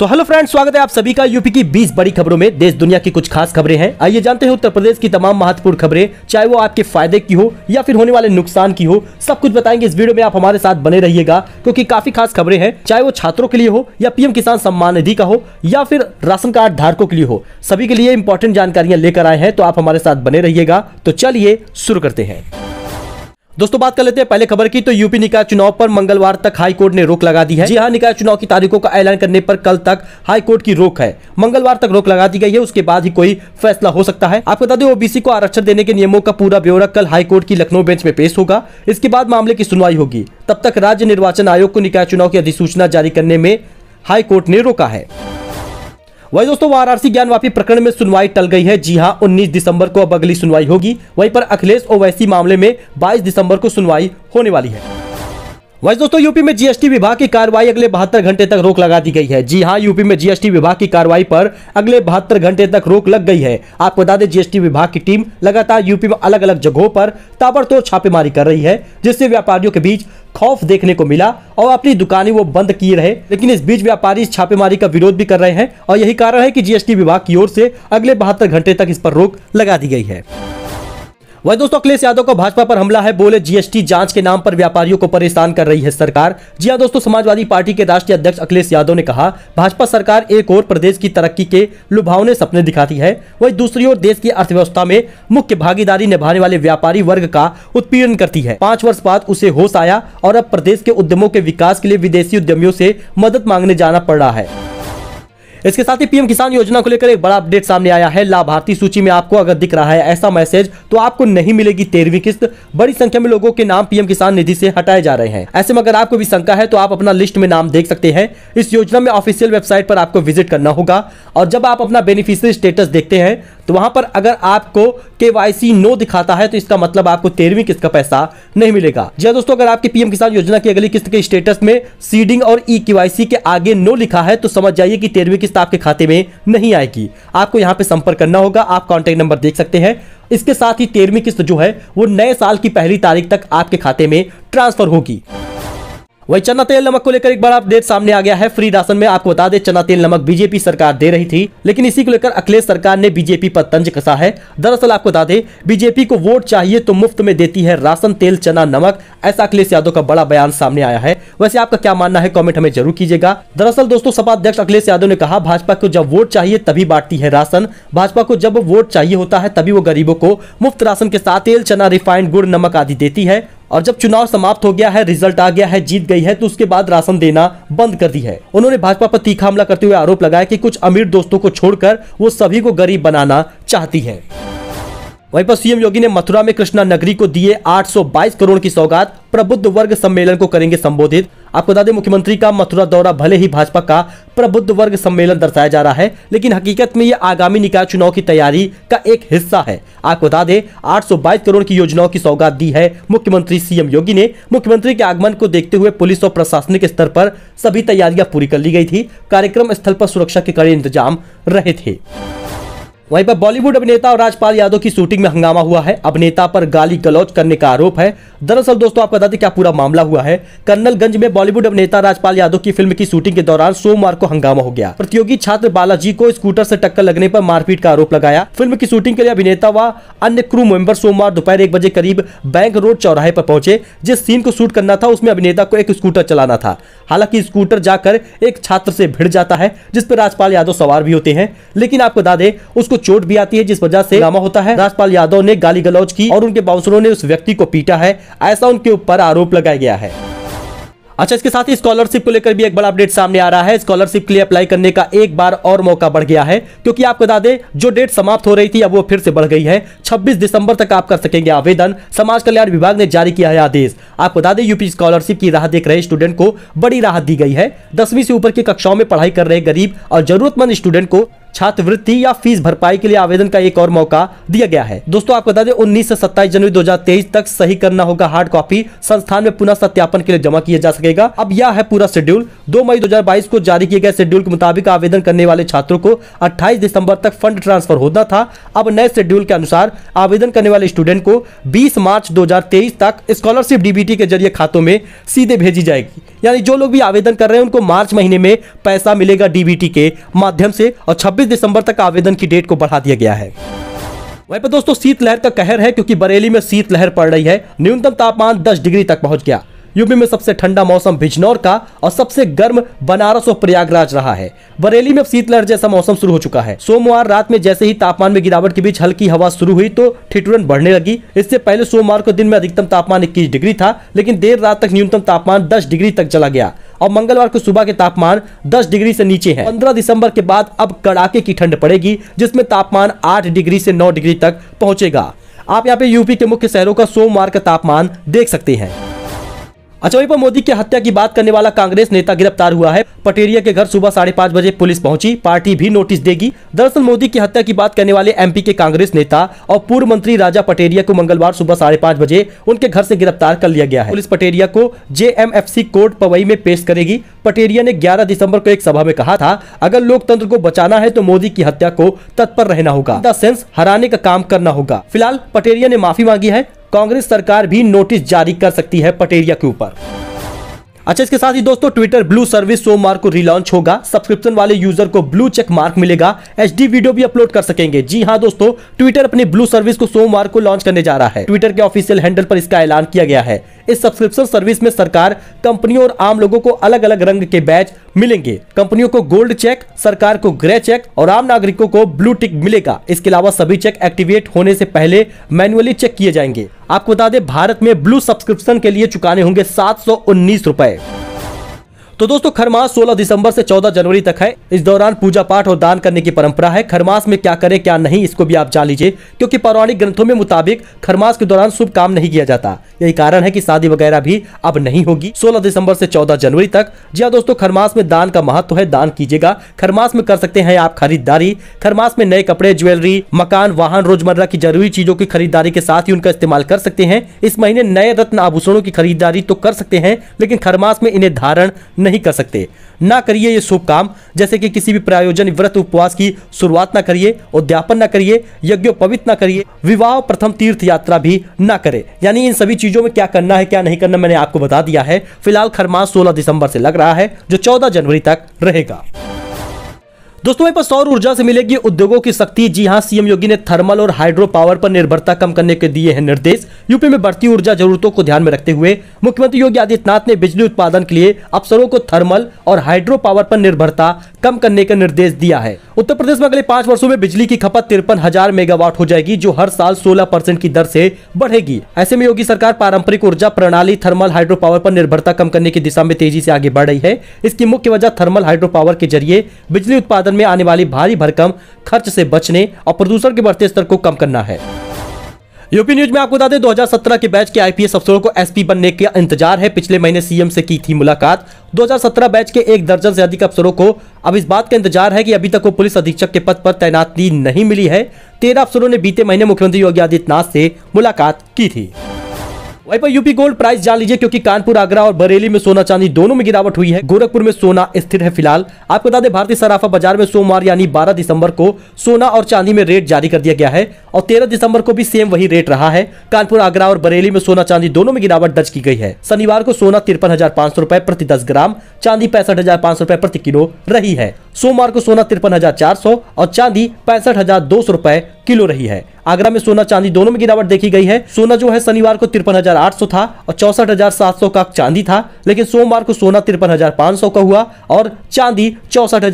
तो hello friends स्वागत है आप सभी का यूपी की 20 बड़ी खबरों में देश दुनिया की कुछ खास खबरें हैं आइए जानते हैं उत्तर प्रदेश की तमाम महत्वपूर्ण खबरें चाहे वो आपके फायदे की हो या फिर होने वाले नुकसान की हो सब कुछ बताएंगे इस वीडियो में आप हमारे साथ बने रहिएगा क्योंकि काफी खास खबरें हैं चाहे वो छात्रों के लिए हो या पीएम किसान सम्मान निधि का हो या फिर राशन कार्ड धारकों के लिए हो सभी के लिए इंपॉर्टेंट जानकारियां लेकर आए हैं तो आप हमारे साथ बने रहिएगा तो चलिए शुरू करते हैं दोस्तों बात कर लेते हैं पहले खबर की तो यूपी निकाय चुनाव पर मंगलवार तक हाई कोर्ट ने रोक लगा दी है जी हाँ निकाय चुनाव की तारीखों का ऐलान करने पर कल तक हाई कोर्ट की रोक है मंगलवार तक रोक लगा दी गई है उसके बाद ही कोई फैसला हो सकता है आपको बता दें ओबीसी को आरक्षण देने के नियमों का पूरा ब्यौरा कल हाई कोर्ट की लखनऊ बेंच में पेश होगा इसके बाद मामले की सुनवाई होगी तब तक राज्य निर्वाचन आयोग को निकाय चुनाव की अधिसूचना जारी करने में हाईकोर्ट ने रोका है वही दोस्तों वाराणसी ज्ञानवापी प्रकरण में सुनवाई टल गई है जी हां 19 दिसंबर को अब अगली सुनवाई होगी वहीं पर अखिलेश ओवैसी मामले में 22 दिसंबर को सुनवाई होने वाली है वही दोस्तों यूपी में जीएसटी विभाग की कार्रवाई अगले बहत्तर घंटे तक रोक लगा दी गई है जी हां यूपी में जीएसटी विभाग की कार्रवाई पर अगले बहत्तर घंटे तक रोक लग गई है आपको बता दें जीएसटी विभाग की टीम लगातार यूपी में अलग अलग जगहों पर ताबड़तोड़ छापेमारी कर रही है जिससे व्यापारियों के बीच खौफ देखने को मिला और अपनी दुकानें वो बंद किए रहे लेकिन इस बीच व्यापारी इस छापेमारी का विरोध भी कर रहे हैं और यही कारण है कि जीएसटी विभाग की ओर से अगले बहत्तर घंटे तक इस पर रोक लगा दी गई है वही दोस्तों अखिलेश यादव का भाजपा पर हमला है बोले जीएसटी जांच के नाम पर व्यापारियों को परेशान कर रही है सरकार जी हाँ दोस्तों समाजवादी पार्टी के राष्ट्रीय अध्यक्ष अखिलेश यादव ने कहा भाजपा सरकार एक और प्रदेश की तरक्की के लुभावने सपने दिखाती है वही दूसरी ओर देश की अर्थव्यवस्था में मुख्य भागीदारी निभाने वाले व्यापारी वर्ग का उत्पीड़न करती है पांच वर्ष बाद उसे होश आया और अब प्रदेश के उद्यमों के विकास के लिए विदेशी उद्यमियों से मदद मांगने जाना पड़ रहा है इसके साथ ही पीएम किसान योजना को लेकर एक बड़ा अपडेट सामने आया है लाभार्थी सूची में आपको अगर दिख रहा है ऐसा मैसेज तो आपको नहीं मिलेगी तेरहवीं किस्त बड़ी संख्या में लोगों के नाम पीएम किसान निधि से हटाए जा रहे हैं ऐसे में अगर आपको भी शंका है तो आप अपना लिस्ट में नाम देख सकते हैं इस योजना में ऑफिशियल वेबसाइट पर आपको विजिट करना होगा और जब आप अपना बेनिफिशियरी स्टेटस देखते हैं तो वहां पर अगर आपको के नो दिखाता है तो इसका मतलब आपको तेरहवीं किस्त का पैसा नहीं मिलेगा जी हाँ दोस्तों अगर आपके पीएम किसान योजना की अगली किस्त के स्टेटस में सीडिंग और ई के आगे नो लिखा है तो समझ जाइए की तेरहवीं किस्त किस्त आपके खाते में नहीं आएगी आपको यहाँ पे संपर्क करना होगा आप कॉन्टेक्ट नंबर देख सकते हैं इसके साथ ही तेरहवीं किस्त जो है वो नए साल की पहली तारीख तक आपके खाते में ट्रांसफर होगी वही चना तेल नमक को लेकर एक बड़ा अपडेट सामने आ गया है फ्री राशन में आपको बता दे चना तेल नमक बीजेपी सरकार दे रही थी लेकिन इसी को लेकर अखिलेश सरकार ने बीजेपी पर तंज कसा है दरअसल आपको बता दे बीजेपी को वोट चाहिए तो मुफ्त में देती है राशन तेल चना नमक ऐसा अखिलेश यादव का बड़ा बयान सामने आया है वैसे आपका क्या मानना है कॉमेंट हमें जरूर कीजिएगा दरअसल दोस्तों सपा अध्यक्ष अखिलेश यादव ने कहा भाजपा को जब वोट चाहिए तभी बांटती है राशन भाजपा को जब वोट चाहिए होता है तभी वो गरीबों को मुफ्त राशन के साथ तेल चना रिफाइंड गुड़ नमक आदि देती है और जब चुनाव समाप्त हो गया है रिजल्ट आ गया है जीत गई है तो उसके बाद राशन देना बंद कर दी है उन्होंने भाजपा पर तीखा हमला करते हुए आरोप लगाया कि कुछ अमीर दोस्तों को छोड़कर वो सभी को गरीब बनाना चाहती है वहीं पर सीएम योगी ने मथुरा में कृष्णा नगरी को दिए 822 करोड़ की सौगात प्रबुद्ध वर्ग सम्मेलन को करेंगे संबोधित आपको बता दें मुख्यमंत्री का मथुरा दौरा भले ही भाजपा का प्रबुद्ध वर्ग सम्मेलन दर्शाया जा रहा है लेकिन हकीकत में ये आगामी निकाय चुनाव की तैयारी का एक हिस्सा है आपको बता दें 822 करोड़ की योजनाओं की सौगात दी है मुख्यमंत्री सीएम योगी ने मुख्यमंत्री के आगमन को देखते हुए पुलिस और प्रशासनिक स्तर पर सभी तैयारियां पूरी कर ली गई थी कार्यक्रम स्थल पर सुरक्षा के कड़े इंतजाम रहे थे वहीं पर बॉलीवुड अभिनेता और राजपाल यादव की शूटिंग में हंगामा हुआ है अभिनेता पर गाली गलौज करने का आरोप है दरअसल दोस्तों आपको बता दें क्या पूरा मामला हुआ है कर्नलगंज में बॉलीवुड अभिनेता राजपाल यादव की फिल्म की शूटिंग के दौरान सोमवार को हंगामा हो गया प्रतियोगी छात्र बालाजी को स्कूटर से टक्कर लगने पर मारपीट का आरोप लगाया फिल्म की शूटिंग के लिए अभिनेता व अन्य क्रू मेंबर सोमवार दोपहर एक बजे करीब बैंक रोड चौराहे पर पहुंचे जिस सीन को शूट करना था उसमें अभिनेता को एक स्कूटर चलाना था हालांकि स्कूटर जाकर एक छात्र से भिड़ जाता है जिस पर राजपाल यादव सवार भी होते हैं लेकिन आपको बता दे उसको चोट भी आती है जिस वजह से नामा होता है राजपाल यादव ने गाली गलौज की और उनके बाउंसरों ने उस व्यक्ति को पीटा है ऐसा उनके ऊपर आरोप लगाया गया है अच्छा इसके साथ ही स्कॉलरशिप को लेकर भी एक बड़ा अपडेट सामने आ रहा है स्कॉलरशिप के लिए अप्लाई करने का एक बार और मौका बढ़ गया है क्योंकि आपको बता दें जो डेट समाप्त हो रही थी अब वो फिर से बढ़ गई है 26 दिसंबर तक आप कर सकेंगे आवेदन समाज कल्याण विभाग ने जारी किया है आदेश आपको बता दें यूपी स्कॉलरशिप की राहत देख रहे स्टूडेंट को बड़ी राहत दी गई है दसवीं से ऊपर की कक्षाओं में पढ़ाई कर रहे गरीब और जरूरतमंद स्टूडेंट को छात्रवृत्ति या फीस भरपाई के लिए आवेदन का एक और मौका दिया गया है दोस्तों आपको बता दें उन्नीस से सत्ताईस जनवरी 2023 तक सही करना होगा हार्ड कॉपी संस्थान में पुनः सत्यापन के लिए जमा किया जा सकेगा अब यह है पूरा शेड्यूल दो मई 2022 को जारी किए गए शेड्यूल के मुताबिक आवेदन करने वाले छात्रों को अट्ठाईस दिसंबर तक फंड ट्रांसफर होना था अब नए शेड्यूल के अनुसार आवेदन करने वाले स्टूडेंट को बीस मार्च दो तक स्कॉलरशिप डीबीटी के जरिए खातों में सीधे भेजी जाएगी यानी जो लोग भी आवेदन कर रहे हैं उनको मार्च महीने में पैसा मिलेगा डीबीटी के माध्यम से और छब्बीस 26 दिसंबर तक आवेदन की डेट को बढ़ा दिया गया है वहीं पर दोस्तों शीतलहर का कहर है क्योंकि बरेली में शीतलहर पड़ रही है न्यूनतम तापमान 10 डिग्री तक पहुंच गया यूपी में सबसे ठंडा मौसम बिजनौर का और सबसे गर्म बनारस और प्रयागराज रहा है बरेली में शीतलहर जैसा मौसम शुरू हो चुका है सोमवार रात में जैसे ही तापमान में गिरावट के बीच हल्की हवा शुरू हुई तो ठिठुरन बढ़ने लगी इससे पहले सोमवार को दिन में अधिकतम तापमान इक्कीस डिग्री था लेकिन देर रात तक न्यूनतम तापमान दस डिग्री तक चला गया और मंगलवार को सुबह के तापमान 10 डिग्री से नीचे है 15 दिसंबर के बाद अब कड़ाके की ठंड पड़ेगी जिसमें तापमान 8 डिग्री से 9 डिग्री तक पहुंचेगा आप यहाँ पे यूपी के मुख्य शहरों का सोमवार का तापमान देख सकते हैं अचोईपा मोदी की हत्या की बात करने वाला कांग्रेस नेता गिरफ्तार हुआ है पटेरिया के घर सुबह साढ़े पाँच बजे पुलिस पहुंची पार्टी भी नोटिस देगी दरअसल मोदी की हत्या की बात करने वाले एमपी के कांग्रेस नेता और पूर्व मंत्री राजा पटेरिया को मंगलवार सुबह साढ़े पाँच बजे उनके घर से गिरफ्तार कर लिया गया है पुलिस पटेरिया को सी कोर्ट पवई में पेश करेगी पटेरिया ने ग्यारह दिसंबर को एक सभा में कहा था अगर लोकतंत्र को बचाना है तो मोदी की हत्या को तत्पर रहना होगा द सेंस हराने का काम करना होगा फिलहाल पटेरिया ने माफी मांगी है कांग्रेस सरकार भी नोटिस जारी कर सकती है पटेरिया के ऊपर अच्छा इसके साथ ही दोस्तों ट्विटर ब्लू सर्विस सोमवार को रिलॉन्च होगा सब्सक्रिप्शन वाले यूजर को ब्लू चेक मार्क मिलेगा एच वीडियो भी अपलोड कर सकेंगे जी हाँ दोस्तों ट्विटर अपनी ब्लू सर्विस को सोमवार को लॉन्च करने जा रहा है ट्विटर के ऑफिशियल हैंडल पर इसका ऐलान किया गया है इस सब्सक्रिप्शन सर्विस में सरकार कंपनियों और आम लोगों को अलग अलग रंग के बैच मिलेंगे कंपनियों को गोल्ड चेक सरकार को ग्रे चेक और आम नागरिकों को ब्लू टिक मिलेगा इसके अलावा सभी चेक एक्टिवेट होने से पहले मैनुअली चेक किए जाएंगे आपको बता दें भारत में ब्लू सब्सक्रिप्शन के लिए चुकाने होंगे सात सौ उन्नीस रुपए तो दोस्तों खरमास 16 दिसंबर से 14 जनवरी तक है इस दौरान पूजा पाठ और दान करने की परंपरा है खरमास में क्या करें क्या नहीं इसको भी आप जान लीजिए क्योंकि पौराणिक ग्रंथों में मुताबिक खरमास के दौरान शुभ काम नहीं किया जाता यही कारण है की शादी वगैरह भी अब नहीं होगी सोलह दिसंबर से चौदह जनवरी तक जी हाँ दोस्तों खरमास में दान का महत्व है दान कीजिएगा खरमास में कर सकते हैं आप खरीदारी खरमास में नए कपड़े ज्वेलरी मकान वाहन रोजमर्रा की जरूरी चीजों की खरीदारी के साथ ही उनका इस्तेमाल कर सकते हैं इस महीने नए रत्न आभूषणों की खरीदारी तो कर सकते हैं लेकिन खरमास में इन्हें धारण नहीं नहीं कर सकते ना करिए ये शुभ काम जैसे कि किसी भी प्रायोजन व्रत उपवास की शुरुआत ना करिए उद्यापन ना करिए यज्ञोपवित ना करिए विवाह प्रथम तीर्थ यात्रा भी ना करे यानी इन सभी चीजों में क्या करना है क्या नहीं करना मैंने आपको बता दिया है फिलहाल खरमास सोलह दिसंबर से लग रहा है जो चौदह जनवरी तक रहेगा दोस्तों यहाँ पर सौर ऊर्जा से मिलेगी उद्योगों की शक्ति जी हाँ सीएम योगी ने थर्मल और हाइड्रो पावर पर निर्भरता कम करने के दिए हैं निर्देश यूपी में बढ़ती ऊर्जा जरूरतों को ध्यान में रखते हुए मुख्यमंत्री योगी आदित्यनाथ ने बिजली उत्पादन के लिए अफसरों को थर्मल और हाइड्रो पावर पर निर्भरता कम करने का निर्देश दिया है उत्तर प्रदेश में अगले पांच वर्षो में बिजली की खपत तिरपन हजार मेगावाट हो जाएगी जो हर साल सोलह परसेंट की दर ऐसी बढ़ेगी ऐसे में योगी सरकार पारंपरिक ऊर्जा प्रणाली थर्मल हाइड्रो पावर आरोप निर्भरता कम करने की दिशा में तेजी ऐसी आगे बढ़ रही है इसकी मुख्य वजह थर्मल हाइड्रो पावर के जरिए बिजली उत्पादन उत्पादन में आने वाली भारी भरकम खर्च से बचने और प्रदूषण के बढ़ते स्तर को कम करना है यूपी न्यूज में आपको बता दें 2017 के बैच के आईपीएस अफसरों को एसपी बनने का इंतजार है पिछले महीने सीएम से की थी मुलाकात 2017 बैच के एक दर्जन से अधिक अफसरों को अब इस बात का इंतजार है कि अभी तक वो पुलिस अधीक्षक के पद पर तैनाती नहीं मिली है तेरह अफसरों ने बीते महीने मुख्यमंत्री योगी आदित्यनाथ से मुलाकात की थी वहीं पर यूपी गोल्ड प्राइस जान लीजिए क्योंकि कानपुर आगरा और बरेली में सोना चांदी दोनों में गिरावट हुई है गोरखपुर में सोना स्थिर है फिलहाल आपको बता दें भारतीय सराफा बाजार में सोमवार यानी 12 दिसंबर को सोना और चांदी में रेट जारी कर दिया गया है और तेरह दिसंबर को भी सेम वही रेट रहा है कानपुर आगरा और बरेली में सोना चांदी दोनों में गिरावट दर्ज की गई है शनिवार को सोना तिरपन प्रति दस ग्राम चांदी पैंसठ प्रति किलो रही है सोमवार को सोना तिरपन और चांदी पैंसठ किलो रही है आगरा में सोना चांदी दोनों में गिरावट देखी गई है सोना जो है शनिवार को तिरपन था और चौसठ का चांदी था लेकिन सोमवार को सोना तिरपन का हुआ और चांदी चौसठ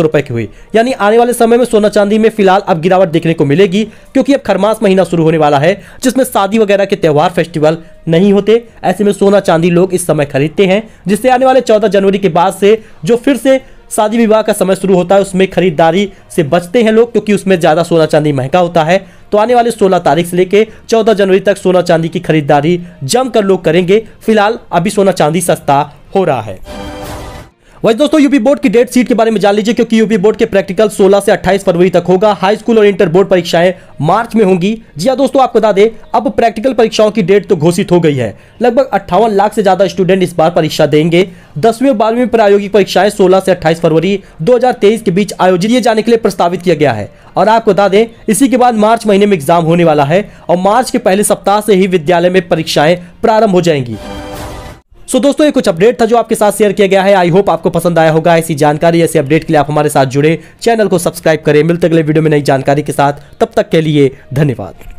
रुपए की हुई यानी आने वाले समय में सोना चांदी में फिलहाल अब गिरावट देखने को मिलेगी क्योंकि अब खरमास महीना शुरू होने वाला है जिसमें शादी वगैरह के त्यौहार फेस्टिवल नहीं होते ऐसे में सोना चांदी लोग इस समय खरीदते हैं जिससे आने वाले चौदह जनवरी के बाद से जो फिर से शादी विवाह का समय शुरू होता है उसमें खरीदारी से बचते हैं लोग क्योंकि उसमें ज़्यादा सोना चांदी महंगा होता है तो आने वाले 16 तारीख से लेकर 14 जनवरी तक सोना चांदी की खरीदारी जमकर लोग करेंगे फिलहाल अभी सोना चांदी सस्ता हो रहा है वही दोस्तों यूपी बोर्ड की डेट सीट के बारे में जान लीजिए क्योंकि यूपी बोर्ड के प्रैक्टिकल 16 से 28 फरवरी तक होगा हाई स्कूल और इंटर बोर्ड परीक्षाएं मार्च में होंगी जी हाँ दोस्तों आपको बता दें अब प्रैक्टिकल परीक्षाओं की डेट तो घोषित हो गई है लगभग अट्ठावन लाख से ज्यादा स्टूडेंट इस बार परीक्षा देंगे दसवीं और बारहवीं प्रायोगिक परीक्षाएं सोलह से अट्ठाईस फरवरी दो के बीच आयोजित किए जाने के लिए प्रस्तावित किया गया है और आपको बता दें इसी के बाद मार्च महीने में एग्जाम होने वाला है और मार्च के पहले सप्ताह से ही विद्यालय में परीक्षाएं प्रारंभ हो जाएंगी सो so, दोस्तों ये कुछ अपडेट था जो आपके साथ शेयर किया गया है आई होप आपको पसंद आया होगा ऐसी जानकारी ऐसी अपडेट के लिए आप हमारे साथ जुड़े चैनल को सब्सक्राइब करें मिलते अगले वीडियो में नई जानकारी के साथ तब तक के लिए धन्यवाद